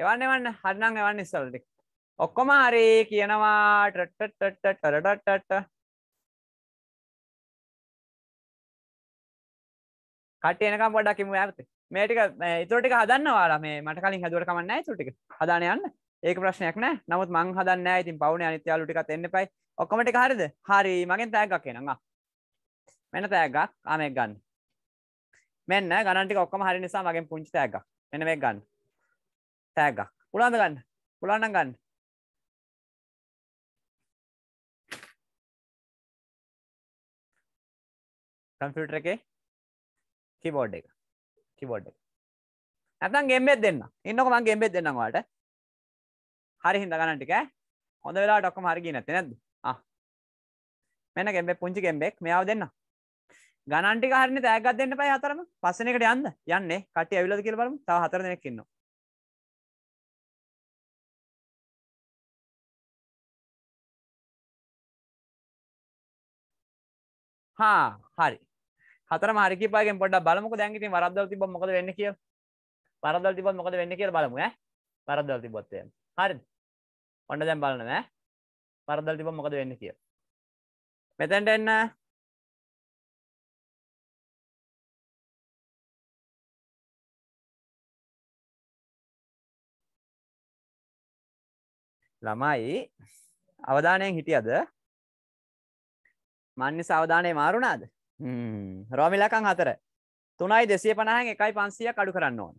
එවන්න එවන්න හරිනම් එවන්න ඉස්සල්ට ඔක්කොම හරි කියනවා ටටටටටටටට කට එනකම් පොඩ්ඩක් ඉමු ඈත මේ ටික ඒතර ටික හදන්න ඔයාලා මේ මට කලින් හැදුවට කමක් නැහැ ඒතර ටික හදාන යන්න ඒක ප්‍රශ්නයක් නැහැ නමුත් මං හදන්නේ නැහැ ඉතින් පවුනේ අනිත් යාළුවෝ ටිකත් එන්න එපයි ඔක්කොම ටික හරිද හරි මගෙන් තෑග්ගක් එනං ආ මෙන්න තෑග්ගක් ආ මේක ගන්න මෙන්න ගණන් ටික ඔක්කොම හරි නිසා මගෙන් පුංචි තෑග්ගක් මෙන්න මේක ගන්න තෑගක් පුළාද ගන්න පුළාන ගන්න කම්පියුටර් එකේ කීබෝඩ් එක කීබෝඩ් එක නැත්නම් ගේම් එකක් දෙන්න ඉන්නකො මම ගේම් එකක් දෙන්නම් ඔයාලට හරි හින්දා ගන්න ටික හොඳ වෙලාවට ඔක්කොම හරි ගියේ නැත්තේ නැද්ද ආ මෙන්න ගේම් එක පුංචි ගේම් එකක් මෙයාව දෙන්න ගණන් ටික හරිනේ තෑග්ගක් දෙන්න එපා හතරම පස්සෙන් එකට යන්න යන්නේ කට්ටිය ඇවිල්ලාද කියලා බලමු තව හතර දෙනෙක් ඉන්නවා හා හරි හතර මාරිකපාගෙන් පොඩ්ඩක් බලමුකෝ දැන් ඉතින් වරද්දවල තිබ්බොත් මොකද වෙන්නේ කියලා වරද්දවල තිබ්බොත් මොකද වෙන්නේ කියලා බලමු ඈ වරද්දවල තිබ්බොත් එහෙම හරිද ඔන්න දැන් බලනවා ඈ වරද්දවල තිබ්බොත් මොකද වෙන්නේ කියලා මෙතෙන්ට එන්න ළමයි අවධානයෙන් හිටියද මන්‍ය සවධානය මාරුණාද රෝමිලකං හතර තුනයි දෙසිය පණහන් එකයි පන්සිය කඩු කරන්න ඕන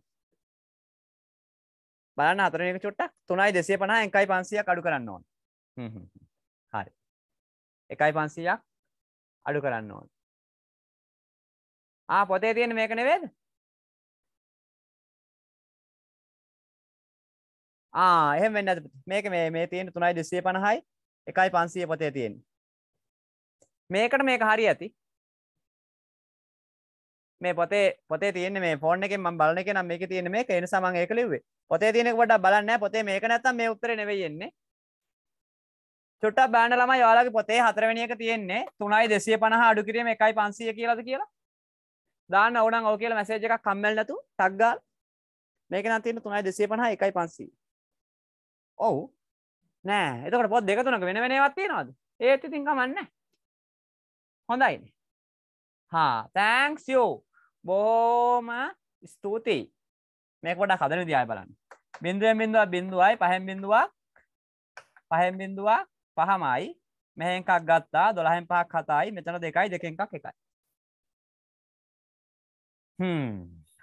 බලන්න අතරනක චොට්ට තුනයි දෙසිය පණහ එකයි පන්සිය කඩු කරන්න ඕන හරි එකයි පන්සියක් අඩු කරන්න ඕන ආ පොතේ තියෙන මේක නෙවේද ආ එහෙම වෙන්න මේක මේ මේ තියෙන තුනයි දෙසිය පණහයි එකයි පන්සිය පොතේ තියෙන්නේ මේකට මේක හරි ඇති මේ පොතේ පොතේ තියෙන මේ ෆෝන් එකෙන් මම බලන එක නම් මේක තියෙන මේක ඒ නිසා මම ඒක ලිව්වේ පොතේ තියෙන එක පොඩ්ඩක් බලන්න පොතේ මේක නැත්තම් මේ උත්තරේ නෙවෙයි එන්නේ චුට්ටක් බලන්න ළමයි ඔයාලගේ පොතේ හතරවෙනි එක තියෙන්නේ 3250 අඩු කිරීම 1500 කියලාද කියලා දාන්න ඕනම් ඔව් කියලා මැසේජ් එකක් කම්මැල් නැතු ටග් ගාලා මේක නම් තියෙන 3250 1500 ඔව් නෑ එතකොට පොත් දෙක තුනක වෙන වෙන ඒවා තියනවාද ඒත් ඉතින් කමන්නේ නෑ හොඳයිනේ හා තෑන්ක්ස් යෝ බෝම ස්තුතියි මේක වඩා කදන දිහා බලන්න බින්දුවෙන් බින්දුවක් බින්දුවයි පහෙන් බින්දුවක් පහෙන් බින්දුවක් පහමයි මෙහෙන් එකක් ගත්තා 12න් පහක් 7යි මෙතන 2යි දෙකෙන් එකක් 1යි හ්ම්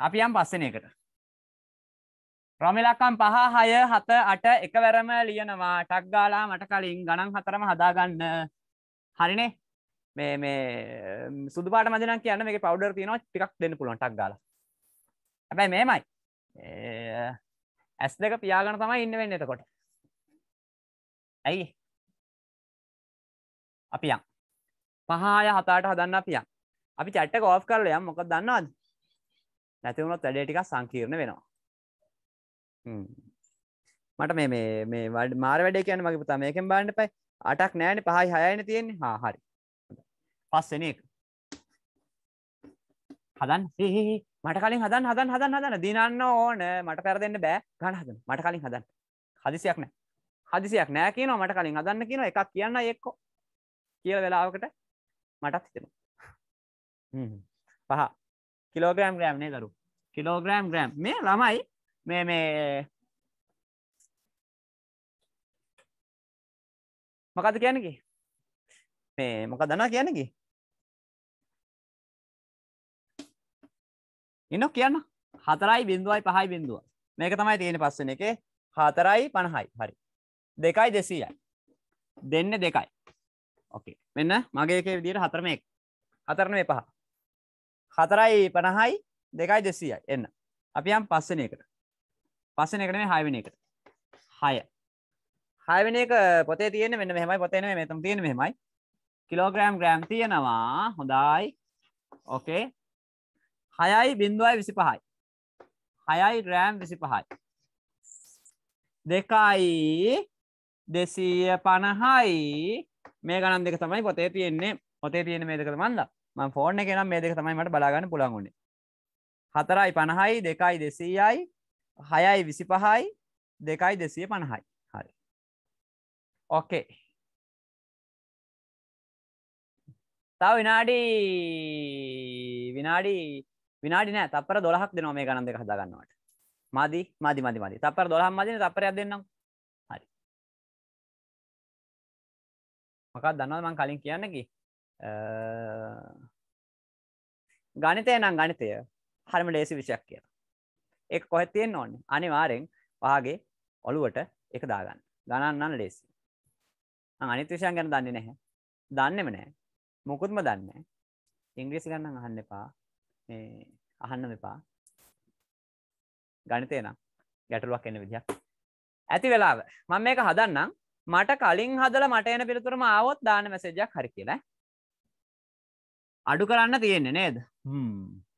අපි යම් පස්සෙනේකට රමිලකම් 5 6 7 8 එකවරම ලියනවා ටක් ගාලා මට කලින් ගණන් හතරම හදාගන්න හරිනේ මේ මේ සුදුපාට මදන කියන්න මේ පවඩර් තියනවා ටිකක් දෙන්න පුළුවන් ටක් ගල හැබැයි මේමයි ඇස් දෙක පියාගන තමයි ඉන්න වෙන්න එතකොට ඇයි අපියන් පහාය හතාට හදන්න අපියන් අපි චැට්ට කෝ් කරල යම් මොක දන්නවාද නැතිවුණොත් වැඩේ ටිකක් සංකීර්ණ වෙනවා මට මේ මේ වඩ මාර වැඩේ කියන මගේ පුතා මේකෙන් බාන්නට පයි අටක් නෑන පහයි හයන තියෙන්නේ හා හරි පස්වෙනි එක. හදන්න. මට කලින් හදන්න හදන්න හදන්න හදන්න. දිනන්න ඕන. මට පෙර දෙන්න බෑ. ගන්න හදන්න. මට කලින් හදන්න. හදිසියක් නැහැ. හදිසියක් නෑ කියනවා මට කලින් හදන්න කියනවා එකක් කියන්න එක්කෝ. කියලා වෙලාවකට මටත් හිතෙනවා. හ්ම්. පහ. කිලෝග්‍රෑම් ග්‍රෑම් නේ දරු. Kilogram gram. මේ ළමයි මේ මේ මොකද කියන්නකි මේ මොක දනා කියන්නකි ඉන්නො කියන්න හතරයි බිඳුවයි පහයි බිඳුව මේක තමයි තියෙන පස්සන එකේ හතරයි පණහයි හරි දෙකයි දෙසීයයි දෙන්න දෙකයි ඕකේ මෙන්න මගේ එකේ විදිහට හතරම එක හතරන මේ පහ හතරයි පණහයි දෙකයි දෙසීයයි එන්න අපි යම් පස්සන එකට පස්සන එකට මේ හයවෙනි එකට හය හයවෙනි එක පොතේ තියෙන්නේ මෙන්න මෙහෙමයි පොතේ නෙමෙයි මෙතන තියෙන්නේ මෙහෙමයි කිලෝග්‍රෑම් ග්‍රෑම් තියෙනවා හොඳයි ඕකේ හයයි බින්දුවයි විසි පහයි හයයි රෑම් විසි පහයි දෙකයි දෙසීය පණහයි මේ ගණන් දෙක තමයි පොතේ තියෙන්නේ පොතේ තියෙන මේ දෙක තමන්ද මම ෆෝන් එකේ නම් මේ දෙක තමයි මට බලා ගන්න පුළුවන් උනේ හතරයි පණහයි දෙකයි දෙසීයයි හයයි විසි පහයි දෙකයි දෙසීය පණහයි හරි ඕකේ තව විනාඩි විනාඩි විනාඩි නෑ තප්පර 12ක් දෙනවා මේ ගණන් දෙක හදාගන්නවට. මදි මදි මදි මදි. තප්පර 12ක් මදිනේ තප්පරයක් දෙන්නම්. හරි. මොකක්ද දන්නවද මම කලින් කියන්න කි? ගණිතය නම් ගණිතය හරිම ලේසි විෂයක් කියලා. ඒක කොහෙද තියෙන්න ඕනේ? අනිවාර්යෙන් වහගේ ඔළුවට ඒක දාගන්න. ගණන් නම් ලේසි. මම අනිත් විෂයන් ගැන දන්නේ නැහැ. දන්නේම නැහැ. මොකුත්ම දන්නේ නැහැ. ඉංග්‍රීසි ගණන් අහන්න එපා. මේ අහන්න මෙපා ගණිතේ නම් ගැටලුවක් එන්න විදිහක් ඇති වෙලාව මම මේක හදන්නම් මට කලින් හදලා මට එන පිළිතුරම ආවොත් දාන මැසේජ් එකක් හරි කියලා අඩු කරන්න තියෙන්නේ නේද හ්ම්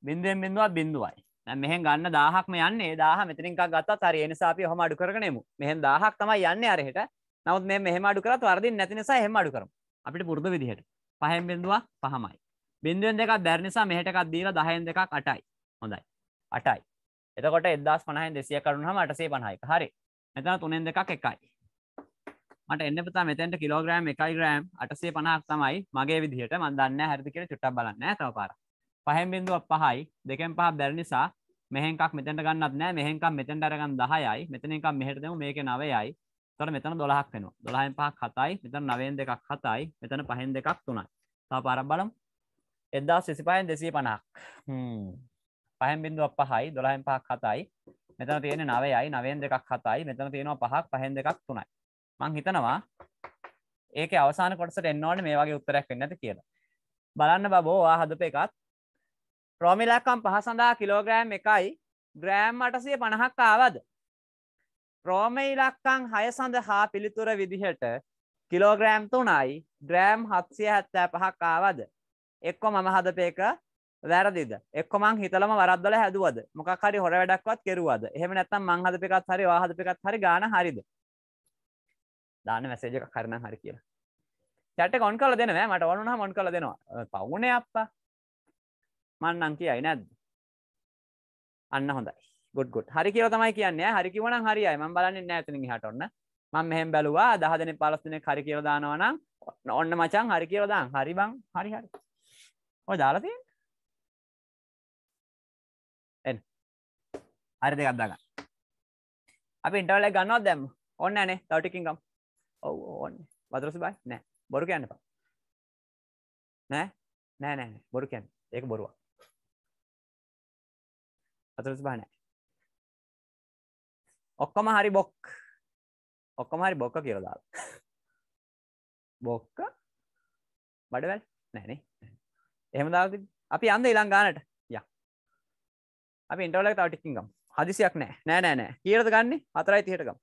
බින්දුවෙන් බින්දුවක් බින්දුවයි දැන් මෙහෙන් ගන්න 1000ක්ම යන්නේ 1000 මෙතනින් එකක් ගත්තත් හරි ඒ නිසා අපි ඔහම අඩු කරගෙන යමු මෙහෙන් 1000ක් තමයි යන්නේ අරහෙට නමුත් මේ මෙහෙම අඩු කරත් වරදින් නැති නිසා එහෙම අඩු කරමු අපිට පුරුදු විදිහට පහෙන් බින්දුවක් පහමයි බින්දුවෙන් දෙකක් බැරි නිසා මෙහෙට එකක් දීලා 10න් දෙකක් 8යි. හොඳයි. 8යි. එතකොට 1050න් 200 කරුණාම 850යි. හරි. මෙතන 3න් දෙකක් 1යි. මට එන්න පුතා මෙතෙන්ට කිලෝග්‍රෑම් 1 ග්‍රෑම් 850ක් තමයි මගේ විදිහට මම දන්නේ නැහැ හරිද කියලා චුට්ටක් බලන්න ඈ තව පාරක්. පහෙන් බින්දුවක් 5යි. දෙකෙන් 5ක් බැරි නිසා මෙහෙන් එකක් මෙතෙන්ට ගන්නත් නැහැ. මෙහෙන් එකක් මෙතෙන්ට අරගන්න 10යි. මෙතන එකක් මෙහෙට දෙමු මේකේ 9යි. එතකොට මෙතන 12ක් වෙනවා. 12න් 5ක් 7යි. මෙතන 9න් 2ක් 7යි. මෙතන 5න් 2ක් 3යි. තව පාරක් බලමු. එදදා සිසිපයෙන් දෙසී පනක් පහන් බිඳුවක් පහයි දොළහෙන් පහක් හතයි මෙතන තියෙන නවයයි නවෙන් දෙකක් හතයි මෙතන තියෙනවා පහක් පහෙන් දෙකක් තුනයි මං හිතනවා ඒක අවසාන කොටසට එන්නවට මේ වගේ උත්තරයක් වෙන්නද කියලා බලන්න බබෝවා හදප එකත් ප්‍රෝමිලක්කම් පහ සඳහා කිලෝග්‍රෑම් එකයි ග්‍රෑම් අටසය පණහක් ආවද ප්‍රෝම ඉලක්කං හය සඳහා පිළිතුර විදිහට කිලෝග්‍රෑම් තුනයි ග්‍රෑම් හත්සිය හැත්තෑ පහක් ආවද එක්කො මම හදපේක වැරදිද එක්කො මං හිතලම වරද්දල හැදුවද මොකක් හරි හොර වැඩක්වත් කෙරුවද එහෙම නැත්නම් මං හදපේකත් හරි ඔයා හදපේකත් හරි ගාන හරිද දාන්න මැසේජ් එකක් හරිනම් හරි කියලා චැට් එක ඔන් කරලා දෙනවා මට ඕන වුණාම ඔන් කරලා දෙනවා පවුනේ අප්පා මං නම් කියයි නැද්ද අන්න හොඳයි ගොඩ් ගොඩ් හරි කියලා තමයි කියන්නේ හරි කිව්වනම් හරියයි මම බලන්නේ නැහැ එතනින් එහාට ඔන්න මම මෙහෙම බැලුවා 10 දෙනෙක් 15 දෙනෙක් හරි කියලා දානවා නම් ඔන්න මචං හරි කියලා දාන්න හරි බං හරි හරි ඔය දාලා තියෙන එන් හරි දෙකක් දාගන්න අපි ඉන්ටර්වල් එක ගන්නවත් දැම්ම ඕන්න නෑනේ තව ටිකකින් ගමු ඔව් ඕන්න වතුරසු බයි නෑ බොරු කියන්න එපා නෑ නෑ නෑ බොරු කියන්න ඒක බොරුවක් අතුරස් බා නෑ ඔක්කොම හරි බොක් ඔක්කොම හරි බොක්ක කියලා දාලා බොක්ක බඩවැල් නෑනේ එහෙම දාලා අපි යන්න ඊළඟ ගානට ය අපි ඉන්ටර්වල් එක තව ටිකකින් ගමු හදිසියක් නෑ නෑ නෑ නෑ කීයටද ගන්නෙ 4:30ට ගමු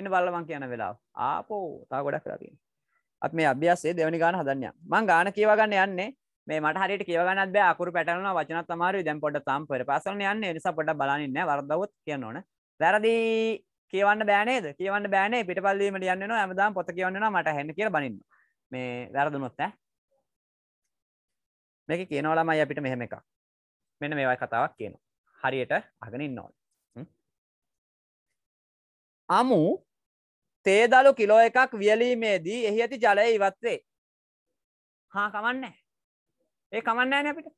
ඉන්න බලලා මං කියන වෙලාව ආපෝ තව ගොඩක් වෙලා තියෙනවා අපි මේ අභ්‍යාසයේ දෙවෙනි ගාන හදන්න යන්න මං ගාන කියවා ගන්න යන්නේ මේ මට හරියට කියව ගන්නත් බෑ අකුරු පැටලනවා වචනත් අමාරුයි දැන් පොඩ්ඩක් තාම පෙරපාසලන යන්නේ ඒ නිසා පොඩ්ඩක් බලන්න ඉන්න වරදවොත් කියන්න ඕන වැරදි කියවන්න බෑනේද කියවන්න බෑනේ පිටපල්ලීමට යන්න නවා ඇමදාම් පොත කියවන්නවා මට හැන්න කියල බනින්න මේ වැරදුනොත් ඈ මේක කියනවා ළමයි අපිට මෙහෙම එකක් මෙන්න මේවයි කතාවක් කියනවා හරියට අගෙන ඉන්න ඕන අමු තේදලු කිලෝ එකක් වියලීමේදී එහි ඇති ජලය ඉවත්වේ හා කමන්නේ ඒ කමන්නෑන අපිට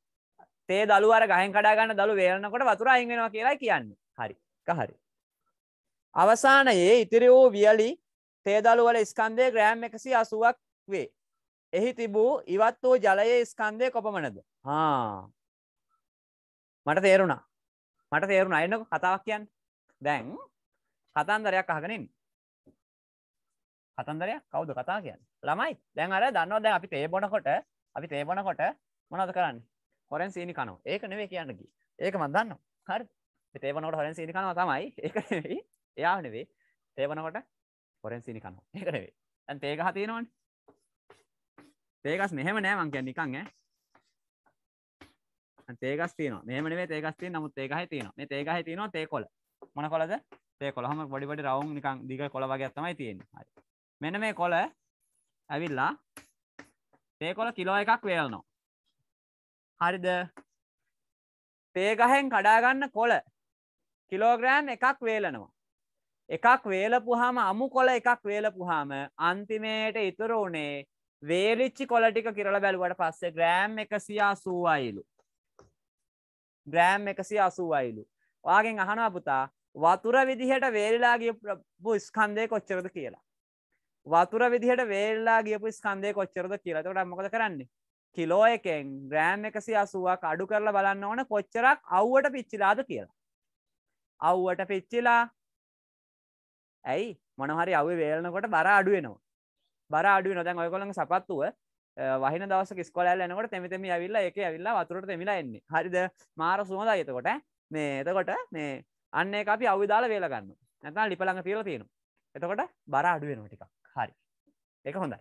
තේ දළු අර ගහෙන් කඩාගන්න දළු වේලනකොට වතුර අයින් වෙනවා කියලා කියන්නේ හරි හරි අවසානයේ ඉතිරි වූ වියලි තේදළු වල ස්කන්ධය ග්‍රෑම් එකසි අසුවක් වේ එහි තිබූ ඉවත් වූ ජලයේ ස්කන්දය කොපමනද හා මට තේරුණා මට තේරුණ අයන්නක කතාවක් කියන්න දැන් කතන්දරයක් අහගෙනින් කතන්දරයක් කවුද කතා කියන්න ළමයි දැන් අර දන්නවා දැන් අපි තේබොනකොට අපි තේබොනකොට මොනද කරන්න හොරෙන් සීනි කනෝ ඒක නෙවේ කියන්නකි ඒක මන් දන්න හරි තේබනකොට හොරෙන් සීනි කනවා තමයි ඒක නෙවෙයි එයා නෙවේ තේබනකොට හොරෙන් සීනි කනෝ ඒක නෙවේ තේගහ තියෙනවන්නේ තේකස් මෙහෙම නෑ මං කියන්නේ නිකන් ඈ තේකස් තියෙනවා මෙහෙම නෙවෙයි තේකස් තියෙන නමුත් තේකහයි තියෙනවා මේ තේකහයි තියෙනවා තේකොළ මොන කොළද තේකොළ හැම පොඩි පොඩි රවුම් නිකන් දිග කොළ වගේක් තමයි තියෙන්නේ හරි මෙන්න මේ කොළ ඇවිල්ලා තේකොළ කිලෝ එකක් වේලනවා හරිද තේගහෙන් කඩාගන්න කොළ කිලෝග්‍රෑම් එකක් වේලනවා එකක් වේලපුහම අමු කොළ එකක් වේලපුහම අන්තිමේට ඉතුරු උනේ වේරිච්චි කොලටික කිරල බැලුවට පස්සේ ග්‍රෑම් එකසිය අසූ අයිලු ග්‍රෑම් එකසිය අසූ අයිලු වාගෙන් අහනවා පුතා වතුර විදිහට වේරිලා ගියපු ස්කන්දය කොච්චරද කියලා වතුර විදිහට වේල්ලා ගියපු ස්කන්දය කොච්චරද කියලා තොට මොකද කරන්නේ කිලෝ එකෙන් ග්‍රෑම් එකසි අසුවක් අඩු කරලා බලන්න ඕන කොච්චරක් අව්වට පිච්චිලාද කියලා අව්වට පිච්චිලා ඇයි මොනහරි අවි වේලනකොට බර අඩුවෙනවා බර අඩුව නොදැන් ඔයකොළඟ සපත්තුව වහින දවස ස්කොල නකට තෙමිතම ඇවිල්ල එක ඇවිල්ලා වතුරට තෙමිලා එන්නේ හරිද මාර සුමදා එතකොට මේ එතකොට මේ අන්න අපි අවිදාල වේලගන්න නැතම් ලිපළඟ තිීල තියෙන එතකොට බර අඩුවෙන ටික් හරි එක හොඳයි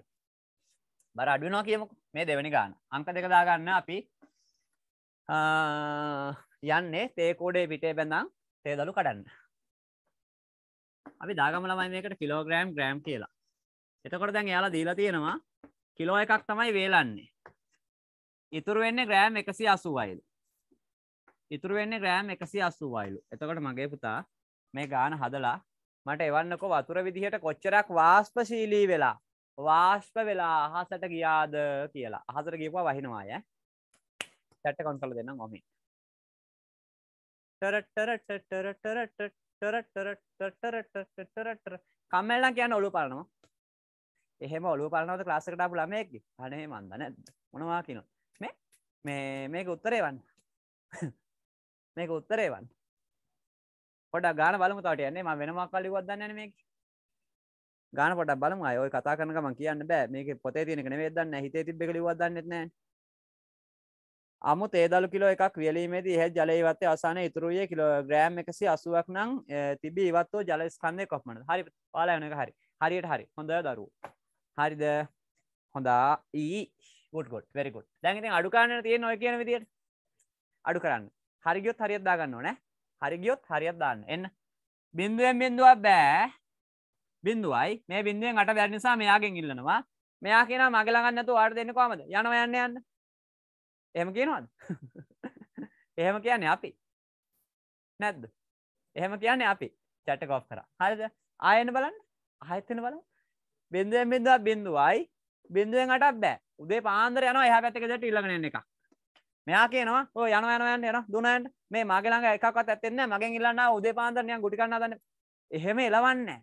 බර අඩුනෝ කියමු මේ දෙවැනි ගාන අංක දෙක දාගන්න අපි යන්නේ තේකෝඩේ පිටේ බැඳම් තේදලු කඩන්න අපි දාගමලමයි මේකට කිලෝග්‍රෑම් ග්‍රෑම් කියලා එතකොට දැන් එයාලා දීලා තියෙනවා කිලෝ එකක් තමයි වේලන්නේ. ඉතුරු වෙන්නේ ග්‍රෑම් 180යිලු. ඉතුරු වෙන්නේ ග්‍රෑම් 180යිලු. එතකොට මගේ පුතා මේ ගාන හදලා මට එවන්නකෝ වතුර විදිහට කොච්චරක් වාෂ්පශීලී වෙලා වාෂ්ප වෙලා අහසට ගියාද කියලා. අහසට ගියපුවා වහිනවා අය. chat account කරලා දෙන්නම් ඔහේ. ටර ටර ටර ටර ටර ටර ටර ටර ටර ටර කමෙල්ලා කියන්නේ ඔලු පරනවා. එහෙම ඔලුව පලනවද ක්ලාස්සකට ආපු ළමයෙක්ගේ අනේ මන්ද නැද්ද මොනවා කියනවා මේ මේ මේක උත්තරේ වන්න මේක උත්තරේ වන්න පොඩක් ගාන බලමු තවට යන්නේ මම වෙනමක් කල් ලිව්වක් දන්නේ නැහැ මේක ගාන පොඩක් බලමු අය ඔය කතා කරන ගමන් කියන්න බෑ මේක පොතේ තියෙන එක නෙවෙයි දන්නේ හිතේ තිබ්බ එක ලිව්වක් දන්නෙත් නැහැ අමු තේදලු කිලෝ එකක් වියලීමේදී ඉහත් ජලයවත්තේ අවසාන ඉතුරු වූයේ කිලෝග්‍රෑම් 180ක් නම් තිබී ඉවත් වූ ජල ස්කන්ධය කොපමණද? හරි පාලා යන එක හරි. හරියට හරි. හොඳ දරුවෝ. හරිද හොඳා ඊ ගොඩ් වැරිකුට දැන්ති අඩුකාරන තිය නොය කියන විදිට අඩු කරන්න හරිගියොත් හරිියත් දාගන්න ඕනෑ හරිගියොත් හරිියත් දාන්න එන්න බින්දුවෙන් බින්දුවක් බෑ බින්දුවයි මේ බින්දුවෙන් අට වැර නිසා මෙයාගෙන් ඉල්ලනවා මෙයා කියන මගලගන්නතු අට දෙන්න කොමද යන යන්න යන්න එහෙම කියනවාද එහෙම කියන්නේ අපි නැද්ද එහෙම කියන්නේ අපි චැටකෝ් කර හරිද ආයන බලන්න ආයතන බලන්න බින්දුවෙන් බින්දුවක් බින්දුවයි බින්දුවෙන් අටක් බෑ උදේ පාන්දර යනවා එහා පැත්තක දෙට ඊළඟට එන්න එකක් මෙයා කියනවා ඔය යනවා යනවා යන්න යනවා දුනයන්ට මේ මගේ ළඟ එකක්වත් ඇත්තෙන්නේ නැහැ මගෙන් ඉල්ලන්න ආව උදේ පාන්දර නිකන් ගුටි කන්න හදන්නේ එහෙම එලවන්නේ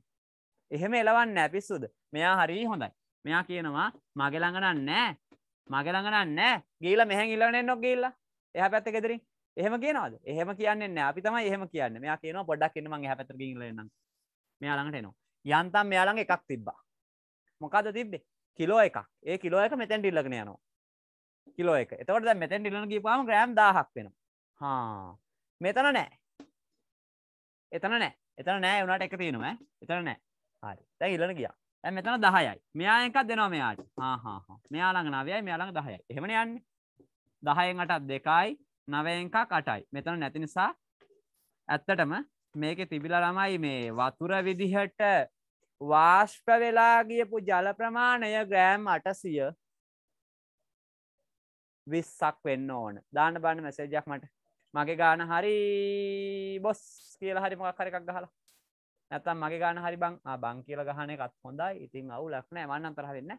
එහෙම එලවන්නේ නැහැ පිස්සුද මෙයා හරි හොඳයි මෙයා කියනවා මගේ ළඟ නෑ මගේ ළඟ නෑ ගිහිල්ලා මෙහෙන් ඉල්ලගෙන එන්නක් ගිහිල්ලා එහා පැත්තක ගෙදරින් එහෙම කියනවාද එහෙම කියන්නේ නැහැ අපි තමයි එහෙම කියන්නේ මෙයා කියනවා පොඩ්ඩක් ඉන්න මං එහා පැත්තට ගිහින් ඉල්ලෙන්නම් මෙයා ළඟට එනවා යන්තම් මෙයා ළඟ එකක් තිබ්බා මොකද තිබ්බේ කිලෝ එකක් ඒ කිලෝ එක මෙතැන් ටිල්ලගෙන යනවා කිලෝ එක එතවට දැ මෙතැන් ටිලන කිපාම ග්‍රෑම් දාහක් වෙනවා හා මෙතන නෑ එතන නෑ එතන නෑ වනට එක තියෙනවා එතන නෑ හරි තැ ඉල්ලන ගියා ඇ මෙතන දහයයි මෙයා එකක් දෙනවා මෙයාට හාහා මෙයාළඟ නවයයි මෙයාළඟ දහයයි එහෙමන යන්න දහයෙන් අටත් දෙකයි නවයංකා කටයි මෙතන නැති නිසා ඇත්තටම මේක තිබිල ළමයි මේ වතුර විදිහට වාශ්ප වෙලා ගියපු ජල ප්‍රමාණය ග්‍රෑම් අටසිය විස්සක් වෙන්න ඕන දාන්න බන්න මැසේජයක් මට මගේ ගාන හරි බොස් කියල හරි මොක් හරි එකක් ගහලා නැතම් මගේ ගාන හරි බං බං කියල ගහන එකත් හොඳයි ඉතින් අවු ලක්නෑ මන්න තරහවෙන්න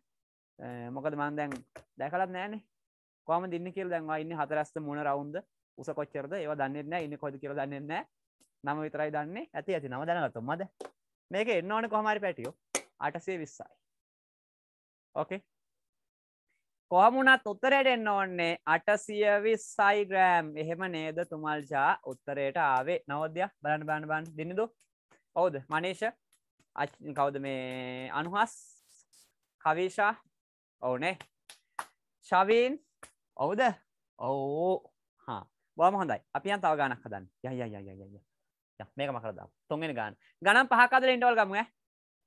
මොකද මන් දැන් දැකලත් නෑනේ කොම දින්න කියල දැන්වා ඉන්න හතරස්ත මුණ රවුන්ද උස කොච්චරද ඒව දන්නෙන්න ඉන්න කොද කියල දන්නෙන්න නම විතරයි දන්නේ ඇති ඇති නම දැනගතුම්මද මේක එන්න ඕන කොහමරි පැටියෝ අටසේ විස්සයි ඕකේ කොහමුණත් උත්තරයට එන්න ඕන්නේ අටසිය විස්සයි ග්‍රෑම් එහෙම නේද තුමල්ජා උත්තරයට ආවේ නවද්‍යයක් බලන්න බන්න බන්න දෙනිදු ඔවුද මනේෂ කවුද මේ අනුහස් කවිෂා ඔවුනේ ශවීන් ඔවුද ඔවු හා බොම හොඳයි අපි අන් තව ගානක් හදන්න යයි යයි යයි යයි මේක මකර දාමු. තුන්වෙනි ගාන. ගණන් පහක් අදලා ඉන්ටර්වල් ගමු ඈ.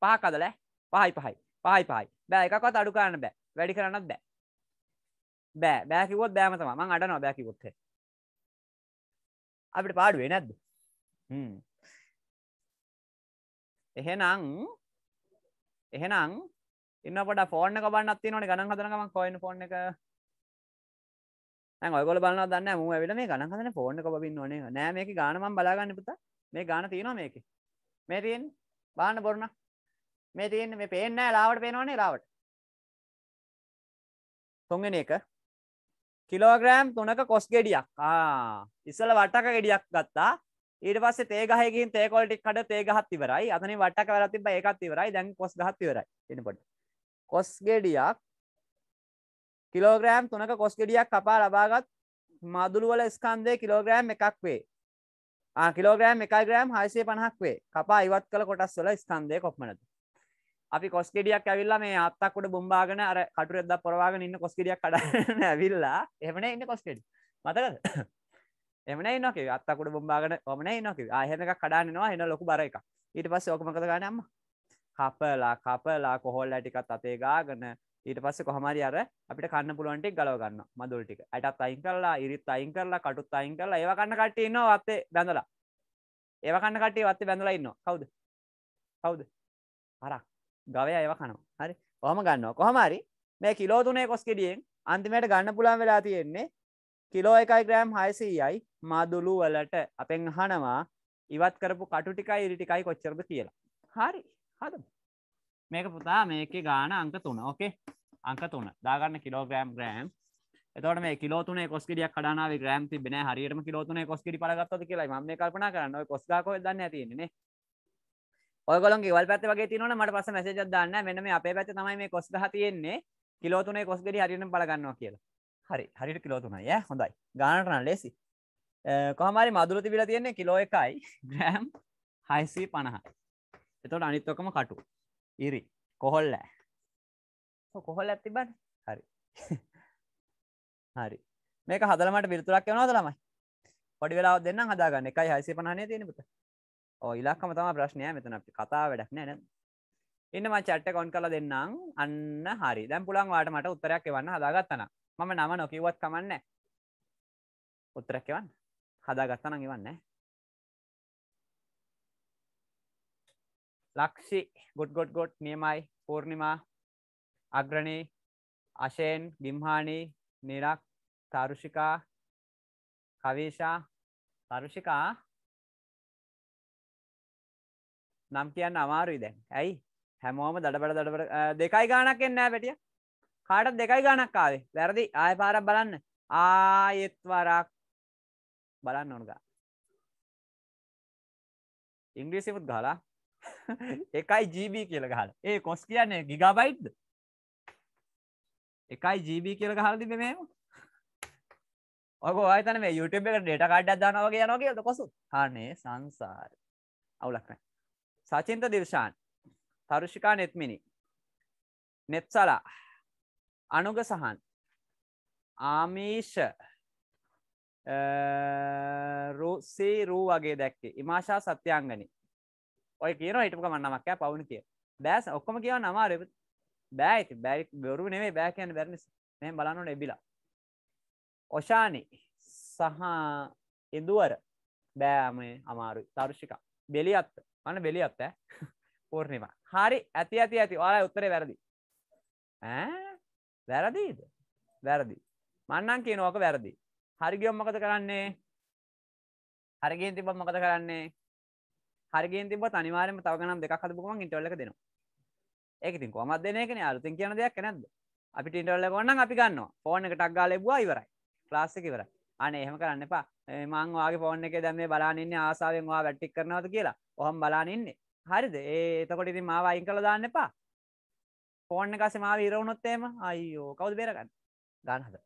පහක් අදලා ඈ. 5යි 5යි. 5යි 5යි. බෑ එකක්වත් අඩු කරන්න බෑ. වැඩි කරන්නත් බෑ. බෑ බෑ කිව්වොත් බෑම තමයි. මං අඩනවා බෑ කිව්වොත්. අපිට පාඩුවේ නැද්ද? හ්ම්. එහෙනම් එහෙනම් ඉන්න පොඩ ෆෝන් එක බලන්නත් තියෙනවනේ ගණන් හදන ගමන් කොයින් ෆෝන් එක දැන් ඔයගොල්ලෝ බලනවා දන්නේ නැහැ මම ඇවිල්ලා මේ ගණන් හදන ෆෝන් එක බබින්න ඕනේ නෑ මේකේ ගාන මම බලාගන්න පුතා මේ ගාන තියෙනවා මේකේ. මේ තියෙන්නේ බලන්න බොරුණ. මේ තියෙන්නේ මේ පේන්නේ නැහැ ලාවට පේනවනේ ලාවට. තුන්වෙනි එක කිලෝග්‍රෑම් 3ක කොස් ගෙඩියක්. ආ ඉස්සල වටක ගෙඩියක් ගත්තා. ඊට පස්සේ තේ ගහේ ගිහින් තේ කොළ ටික කඩ තේ ගහත් ඉවරයි. අතනින් වටක වැලා තිබ්බා ඒකත් ඉවරයි. දැන් කොස් ගහත් ඉවරයි. එන්න පොඩ්ඩක්. කොස් ගෙඩියක් කිලෝග්‍රෑම් 3ක කොස් ගෙඩියක් කපා ලබාගත් මදුළු වල ස්කන්ධය කිලෝග්‍රෑම් එකක් වේ. කිලෝග්‍රෑම් එකයි ග්‍රෑම් හයිසේ පණහක් වේ කපා ඉවත් කළ කොටස් වල ස්කන්දය කොක්මනද අපි කොස්කෙඩියක් ඇවිල්ලා මේ අත්තක්කොට බුම්බාගෙන අර කටුරෙද පොරවාගෙන ඉන්න කොස්කෙඩියක් කඩන්න ඇවිල්ලා එමන ඉන්න කොස්කෙඩි මතකද එමන නොක අත්තකොට බුම්බාගෙන ඔමන නොක අහෙමක කඩන්නවා එන ලොකු බර එක ඊට පස්ස ඕකමකද ගනම්ම කපලා කපලා කොහොල් ඇටිකත් අතේ ගාගන ඊට පස්ස කොහමරි අර අපිට කන්න පුළුවන්ටෙක් ගලවගන්න මදුල් ටික ඇටත් අයින් කරලා ඉරිත් අයින් කරලා කටුත් අයින් කරලා ඒව කන්න කට්ටි ඉන්න වත්තේ බැඳලා ඒව කන්න කටේ වත්තේ බැඳලා ඉන්න කවුද කවුද අරක් ගවය ඒව කනවා හරි ඔහම ගන්නවා කොහමරි මේ කිලෝ තුනේ කොස්කෙඩියෙන් අන්තිමයට ගන්න පුළන් වෙලා තියෙන්නේ කිලෝ එකයි ග්‍රෑම් හයසීයයි මදුලු වලට අපෙන් අහනවා ඉවත් කරපු කටු ටිකයි ඉරි ටිකයි කොච්චරද කියලා හරි හදමු මේක පුතා මේකේ ගාන අංක තුන ඕකේ අංක තුන දාගන්න කිලෝග්‍රෑම් ග්‍රෑම් එතවට මේ කිලෝතුන කොස්කිරිය කඩනාව ග්‍රෑම් තිබෙන හරියටම කිලෝතුන කොස්කිරි පලගත්තද කියලා ම මේ කල්පනා කරන්න කොස්ගාකෝ දන්න තියෙන්නේ ඔයගොලන් ගෙවල් පැත්ත වගේ තියෙනවා මට පස්සේ මැසේජ් එකක් දාන්න මෙන්න මේ අපේ පැත්තේ තමයි මේ කොස් ගහ තියෙන්නේ කිලෝ තුනේ කොස් ගෙඩි හරියටම බල ගන්නවා කියලා. හරි හරියට කිලෝ තුනයි ඈ හොඳයි. ගානට නම් ලේසි. කොහොම හරි මදුර තිබිලා තියෙන්නේ කිලෝ 1යි ග්‍රෑම් 650. එතකොට අනිත් ඔක්කොම කටු. ඉරි කොහොල්ල කොහොල් ඇතිබට හරි හරි මේක හදලමට බිල්තුරක් යනවාද ළමයි පොඩි වෙලා දෙන්න හදාගන්න එකයි හයිසේ පනහනය තියෙනපුට ඕ ඉලක්කම තම ප්‍රශ්නය මෙතන අපි කතා වැඩක් නෑන ඉන්නම චට්ට කොන් කල දෙන්නම් අන්න හරි දැම් පුළන් වාට මට උත්තරයක් එවන්න හදාගත්තන මම නම නොකිවත් කමන්න උත්තරැක්කවන්න හදාගත්තනන් ඉවන්නේ ලක්ෂි ගොඩ්ගොඩ් ගොඩ් නියමයි පූර්ණිමා අග්‍රණී අශයෙන් ගිම්හානී නිරක් තරුෂිකා කවේෂා තරුෂිකා නම් කියන්න අමාරුයි දැන් ඇයි හැමෝම දඩබඩ දඩබඩ දෙකයි ගානක් එන්නෑ පැටිය කාටත් දෙකයි ගානක් ආවේ වැරදි ආය පාරක් බලන්න ආයෙත් වරක් බලන්න ඕනගා ඉංග්‍රීසිපුත් ගලා එකයි ජීබී කියල ගහල ඒ කොස් කියන්නේ ගිගබයිද්ද එකයි ජීබී කියල ගහලදිබ මේම ඔක අතන මේ යුටබ එක ඩට කඩ්ඩ දානවගේ යනගේ කොසු හනේ සංසාර අවුලක්න සචින්ත දිර්ශාන් තරුෂිකා නෙත්මිනි නෙත්සලා අනුග සහන් ආමීෂ රුසේ රූ වගේ දැක්කේ ඉමාශා සත්‍යංගනි ඔය කියන හිටපුක මන්නමක්කෑ පවුණ කිය බෑස ඔක්කොම කියව නමාර බෑයිති බැරි බොරු නෙවේ බෑ කියන්න බැරනිස් මෙ බලන්නට එබිලා ඔෂානි සහ ඉදුවර බෑමේ අමාරුයි තර්ෂික බෙලියත් අන බෙලියත් පූර්ණිම හරි ඇති ඇති ඇති ඔයාලා උත්තරේ වැරදි වැරදිීද වැරදි මන්නන් කියනෝක වැරදි හරිගියොම් මොකද කරන්නේ හරිගෙන් තිබ මොකද කරන්නේ හරිගෙන් තිබ අනිවාරම තවගනම් දෙක හදපුුවන් ඉටල්ලක දෙන ඒකතින් කොමත් දෙනකන අලුතින් කියන දෙයක් නැද අපි ටිටල්ල කොන්න අපි ගන්න ෆෝන එක ටක්ගා ලැබවා ඉවරයි ලාස්සක ඉවර අන එහෙම කරන්න එපා මංවාගේ ෆෝන් එක දැම බලානින්න ආසාාවෙන්වා වැට්ටික් කරනවද කියලා ඔහම් බලානින්නේ හරිද ඒතකොට ඉති මාව අයින් කළ දාන්න එපා ෆෝර්න කස මාව ඉරවුණොත්තේම අයිෝ කවද බේරගන්න ගන්නහද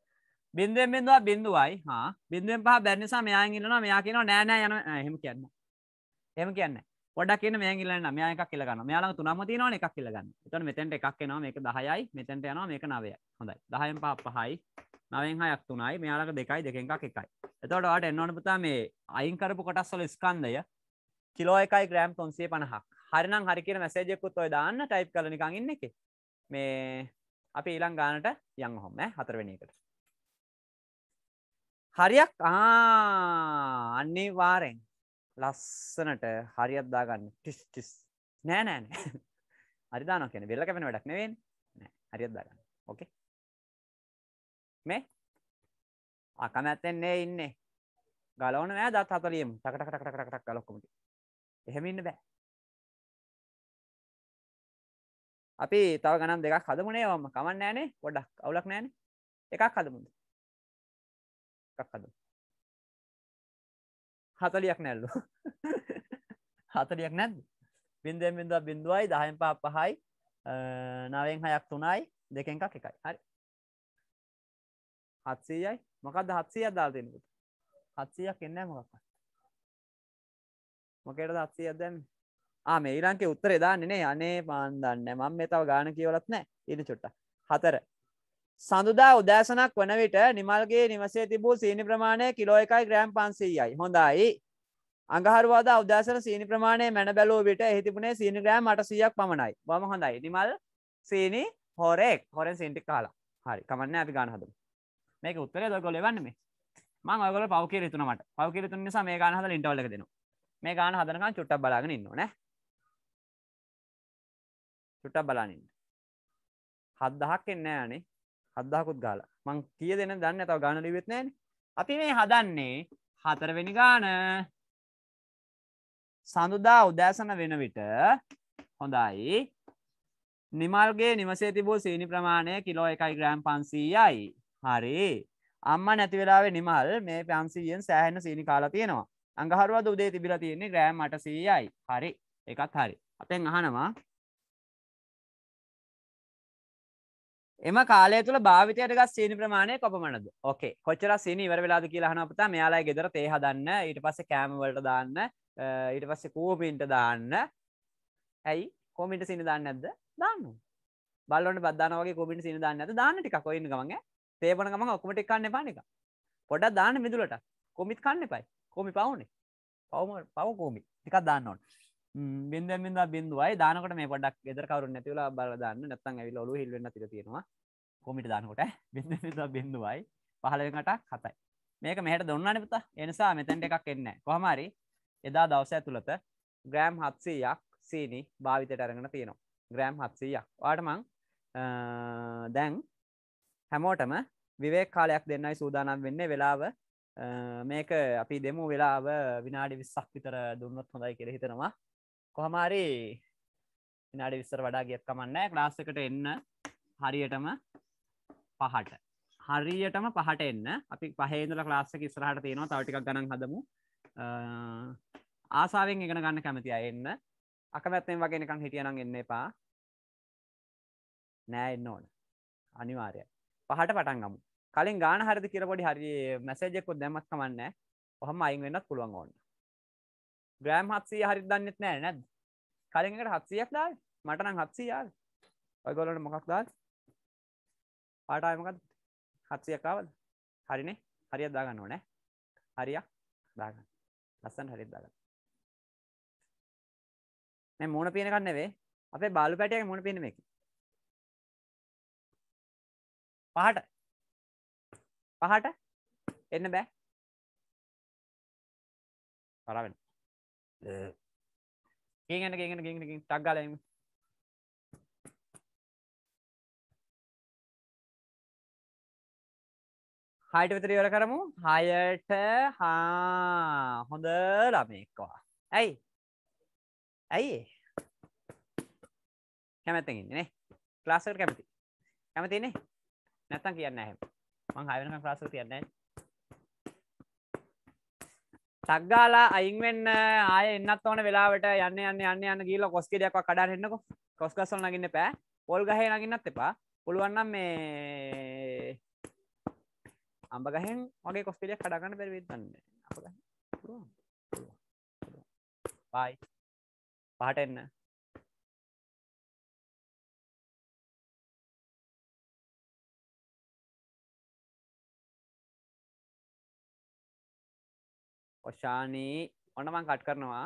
බින්දුවෙන් බිඳවා බිඳුවයි හා බින්දුවෙන් පහ බැනිසා මෙයා ඉන්නවා මෙයා කියනවා නෑනෑ යන හෙම කියන්න එහෙම කියන්නේ. පොඩ්ඩක් ඉන්න මෙයන් ඉල්ලන්න මෙයා එකක් ඉල්ල ගන්නවා. මෙයා ළඟ තුනක්ම තියෙනවනේ එකක් ඉල්ල ගන්න. එතකොට මෙතෙන්ට එකක් එනවා මේක 10යි මෙතෙන්ට යනවා මේක 9යි. හොඳයි. 10න් 5 5යි 9න් 6ක් 3යි මෙයා ළඟ 2යි 2න් එකක් 1යි. එතකොට ඔයාලට එන්න ඕනේ පුතා මේ අයින් කරපු කොටස් වල ස්කන්ධය කිලෝ 1යි ග්‍රෑම් 350ක්. හරිනම් හරි කියන මැසේජ් එකකුත් ඔය දාන්න ටයිප් කරලා නිකන් ඉන්න එකේ. මේ අපි ඊළඟ ගානට යන් ඔහොම ඈ හතරවෙනි එකට. හරියක් ආ අනිවාර්යෙන් ලස්සනට හරිත් දාගන්න ටිස් ටිස් නෑ නෑන හරිදාන කියන වෙල්ල කැපෙන වැඩක් නෙවෙන් හරිත් දාගන්න ඕකේ මේ අකමැත්තෙන්නේ ඉන්නේ ගලවන නෑ දත් හතලියම ටකටකටකටකටක් ගලොක්කොමට එහෙම ඉන්න බෑ අපි තව ගනම් දෙකක් හදමුනේ වම කමන්න නෑනේ ගොඩක් අවුලක් නෑනේ එකක් හදමුද එකක් හදමු හතලියක් නැල්ලු හතලියක් නැද්ද බින්දුවෙන් බිඳුව බිඳුවයි දහයෙන් පහ පහයි නවෙන් හයක් තුනයි දෙකෙන් එකක් එකයි හරි හත්සීයයි මොකක්ද හත්සීය දාල් දෙනකුට හත්සීයක් එන්න මොකක් මොකේට හත්සීයක් දැම ආම ඉරන්ගේ උත්තර දාන්නනේ අනේ පාන්දන්න මම මේ තව ගාන කියවලත් නෑ ඉරි චුට්ට හතර සඳුදා උදෑසනක් වන විට නිමල්ගේ නිවසේ තිබූ සීනි ප්‍රමාණය කිලෝ එකයි ග්‍රෑම් පන්සීයයි හොඳයි අඟහරුවාදා උදෑසන සීනි ප්‍රමාණය මැන බැලූ විට එහි තිබුණේ සීනි ග්‍රෑම් අටසීයක් පමණයි බම හොඳයි නිමල් සීනි හොරෙක් හොරෙන් සීන්ටි කාලා හරි කමන්න අපි ගන්න හදමු මේක උත්තරේ ඔයගොල්ලෝ එවන්න මේ මම ඔයගොල්ලෝ පව් කියලා හිතුණා මට පව් කියලා හිතුණ නිසා මේ ගාන හදලා ඉන්ටර්වල් එක දෙනවා මේ ගාන හදනකන් චුට්ටක් බලාගෙන ඉන්න ඕනේ චුට්ටක් බලන්න ඉන්න 7000ක් එන්නේ නැහැ අනේ හද්දාකුත් ගාලා මං කිය දෙන දන්න තව ගාන ලිවෙත් නෑන අපි මේ හදන්නේ හතරවෙනි ගාන සඳුදා උදෑසන වෙන විට හොඳයි නිමල්ගේ නිවසේ තිබූ සීනි ප්‍රමාණය කිලෝ එකයි ග්‍රෑම් පන්සීයයි හරි අම්ම නැතිවෙලාවේ නිමල් මේ පැන්සීයෙන් සෑහෙන සීනි කාලා තියෙනවා අඟහරුවද උදේ තිබිලා තියෙන්නේ ග්‍රෑම් අටසීයයි හරි එකත් හරි අපෙන් අහනවා එම කාලය තුළ භාවිතයට ගත් සීනි ප්‍රමාණය කොපමනද ඕකේ කොච්චර සිනි ඉවර වෙලාද කියලාහන අපතා මෙයාලා ගෙදර තේ හදන්න ඊට පස්සේ කෑමවලට දාන්න ඊට පස්සේ කූපින්ට දාන්න ඇයි කොමිට සිනි දාන්න ඇද දාන්න බලට බදදානගේ කොමිට සිනි දාන්න ඇද දාන්න ටික කොයින්න ගමන් තේබන ගම ඔක්කමට කන්න පානික පොඩක් දාන්න මිදුලට කොමිත් කන්න පයි කොමි පවුනේ පවම පව කෝමි ටිකක් දාන්නවට බින්දමින්ද බින්දුවයි දානකට මේ පොඩක් ෙදරකවරු නැතිවලා බල දන්න නැත්තන් ඇවිල් ඔලු හිල්වෙන්න තිර තියෙනවා කොමිට දානකොට බින්දමිද බින්දුවයි පහලකට කතයි මේක මෙහට දුන්නන පුත එනිසා මෙතැන්ට එකක් එන්න කොහමරි එදා දවස ඇතුළත ග්‍රෑම් හත්සීයක් සීනි භාවිතයට අරගෙන තියෙනවා ග්‍රෑම් හත්සීයක් වාටමං දැන් හැමෝටම විවේ කාලයක් දෙන්නයි සූදානම් වෙන්නේ වෙලාව මේක අපි දෙමු වෙලාව විනාඩි විස්සක් විතර දුන්නත් හොඳයි කෙරෙහිතෙනවා කොහමාරි විනාඩි විස්සර වඩා ගියත් කමන්න ක්ලාස් එකට එන්න හරියටම පහට හරියටම පහට එන්න අපි පහේදල ලාස්සක ඉස්රහට තියෙනවා තවටික් ගනන් හදමු ආසාාවෙන් එගෙන ගන්න කැමති එන්න අකමැත්තෙන් වගේ එකක් හිටියනම් එන්න එපා නෑ එන්න ඕන අනිවාර්ය පහට පටන්ගමු කලින් ගාන හරිදි කියරපොඩි හරි මැසේජෙක්කො දැමත් කමන්න ඔහම අයින් වෙන්නත් පුළුවන් ඕන්න ග්‍රෑම් හත්සී හරි දන්නෙත් නෑ නැද කලින්ට හත්සියක් දා මටනම් හත්සීයාල් ඔයගොලට මොකක් දා පාටමකත් හත්සියකාවද හරිනේ හරිය දාගන්න ඕනෑ හරියක් දාගන්න ලස්සන් හරිත් දාගන්න මේ මූුණ පියනකන්නවේ අපේ බාලු පැටියක මුණ පිනම එක පහට පහට එන්න බෑ පරාවෙන ඒගන ගගෙන ගගෙනකින් ටක්ගලම හයිට විතරිවර කරමු හයට හා හොඳ ළමෙක්වා ඇයි ඇයි කැමැත්තගන්නේ ලාසර කැමති කැමතිනේ නැත්තන් කියන්න හැම මං හයවන ලාසර තියන්නේ සක්ගාලා අයින්වෙන්න ආය එන්නත් ඕන වෙලාවට යන්න යන්න යන්න යන්න ගීල කොස්කෙඩයක් කඩා හෙන්නකො කොස්කසල් නගන්න පෑ පොල් ගහේ නගින්නත් එපා පුළුවන්නම් මේ අම්ඹගහෙන් මගේ කොස්කෙඩියක් කඩාගන්න පෙරවිදන්න පයි පහට එන්න ඔෂානී ඔන්න මං කට් කරනවා